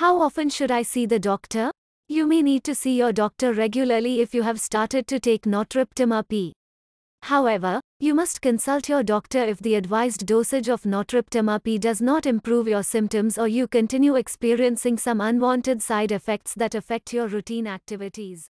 How often should I see the doctor? You may need to see your doctor regularly if you have started to take Nortriptyma However, you must consult your doctor if the advised dosage of Nortriptyma does not improve your symptoms or you continue experiencing some unwanted side effects that affect your routine activities.